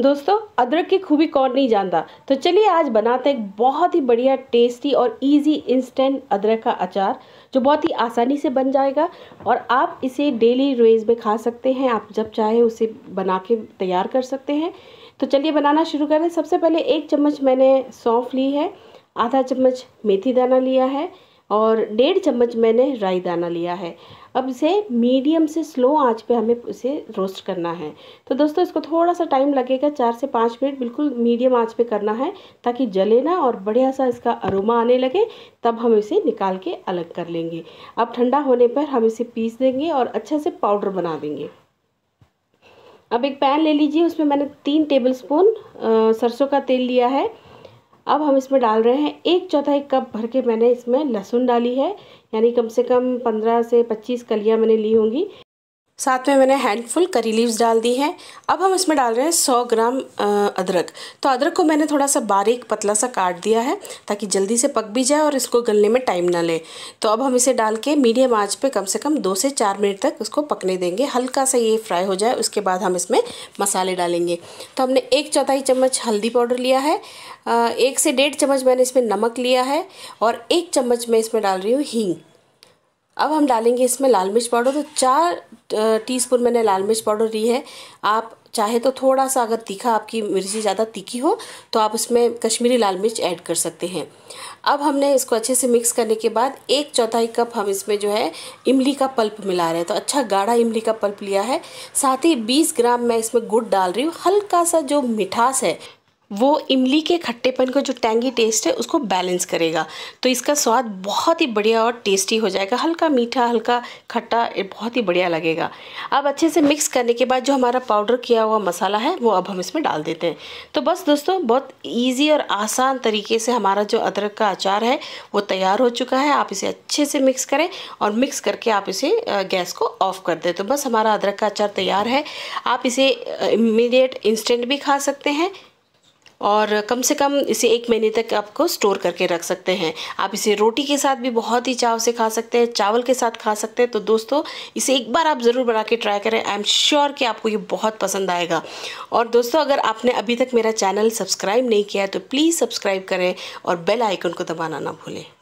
दोस्तों अदरक की खूबी कौन नहीं जानता तो चलिए आज बनाते हैं बहुत ही बढ़िया टेस्टी और इजी इंस्टेंट अदरक का अचार जो बहुत ही आसानी से बन जाएगा और आप इसे डेली रोज में खा सकते हैं आप जब चाहे उसे बना के तैयार कर सकते हैं तो चलिए बनाना शुरू करें सबसे पहले एक चम्मच मैंने सौंफ ली है आधा चम्मच मेथी दाना लिया है और डेढ़ चम्मच मैंने राई दाना लिया है अब इसे मीडियम से स्लो आंच पे हमें इसे रोस्ट करना है तो दोस्तों इसको थोड़ा सा टाइम लगेगा चार से पाँच मिनट बिल्कुल मीडियम आंच पे करना है ताकि जले ना और बढ़िया सा इसका अरोमा आने लगे तब हम इसे निकाल के अलग कर लेंगे अब ठंडा होने पर हम इसे पीस देंगे और अच्छे से पाउडर बना देंगे अब एक पैन ले लीजिए उसमें मैंने तीन टेबल स्पून सरसों का तेल लिया है अब हम इसमें डाल रहे हैं एक चौथाई कप भर के मैंने इसमें लहसुन डाली है यानी कम से कम पंद्रह से पच्चीस कलियाँ मैंने ली होंगी साथ में मैंने हैंडफुल करी लीव्स डाल दी हैं अब हम इसमें डाल रहे हैं 100 ग्राम अदरक तो अदरक को मैंने थोड़ा सा बारीक पतला सा काट दिया है ताकि जल्दी से पक भी जाए और इसको गलने में टाइम ना ले तो अब हम इसे डाल के मीडियम आंच पे कम से कम दो से चार मिनट तक उसको पकने देंगे हल्का सा ये फ्राई हो जाए उसके बाद हम इसमें मसाले डालेंगे तो हमने एक चौथाई चम्मच हल्दी पाउडर लिया है एक से डेढ़ चम्मच मैंने इसमें नमक लिया है और एक चम्मच मैं इसमें डाल रही हूँ हींग अब हम डालेंगे इसमें लाल मिर्च पाउडर तो चार टीस्पून मैंने लाल मिर्च पाउडर ली है आप चाहे तो थोड़ा सा अगर तीखा आपकी मिर्ची ज़्यादा तीखी हो तो आप उसमें कश्मीरी लाल मिर्च ऐड कर सकते हैं अब हमने इसको अच्छे से मिक्स करने के बाद एक चौथाई कप हम इसमें जो है इमली का पल्प मिला रहे हैं तो अच्छा गाढ़ा इमली का पल्प लिया है साथ ही 20 ग्राम मैं इसमें गुड़ डाल रही हूँ हल्का सा जो मिठास है वो इमली के खट्टेपन का जो टैंगी टेस्ट है उसको बैलेंस करेगा तो इसका स्वाद बहुत ही बढ़िया और टेस्टी हो जाएगा हल्का मीठा हल्का खट्टा बहुत ही बढ़िया लगेगा अब अच्छे से मिक्स करने के बाद जो हमारा पाउडर किया हुआ मसाला है वो अब हम इसमें डाल देते हैं तो बस दोस्तों बहुत ईजी और आसान तरीके से हमारा जो अदरक का अचार है वो तैयार हो चुका है आप इसे अच्छे से मिक्स करें और मिक्स करके आप इसे गैस को ऑफ कर दें तो बस हमारा अदरक का अचार तैयार है आप इसे इमीडिएट इंस्टेंट भी खा सकते हैं और कम से कम इसे एक महीने तक आपको स्टोर करके रख सकते हैं आप इसे रोटी के साथ भी बहुत ही चाव से खा सकते हैं चावल के साथ खा सकते हैं तो दोस्तों इसे एक बार आप ज़रूर बना के ट्राई करें आई एम श्योर कि आपको ये बहुत पसंद आएगा और दोस्तों अगर आपने अभी तक मेरा चैनल सब्सक्राइब नहीं किया है तो प्लीज़ सब्सक्राइब करें और बेल आइकन को दबाना ना भूलें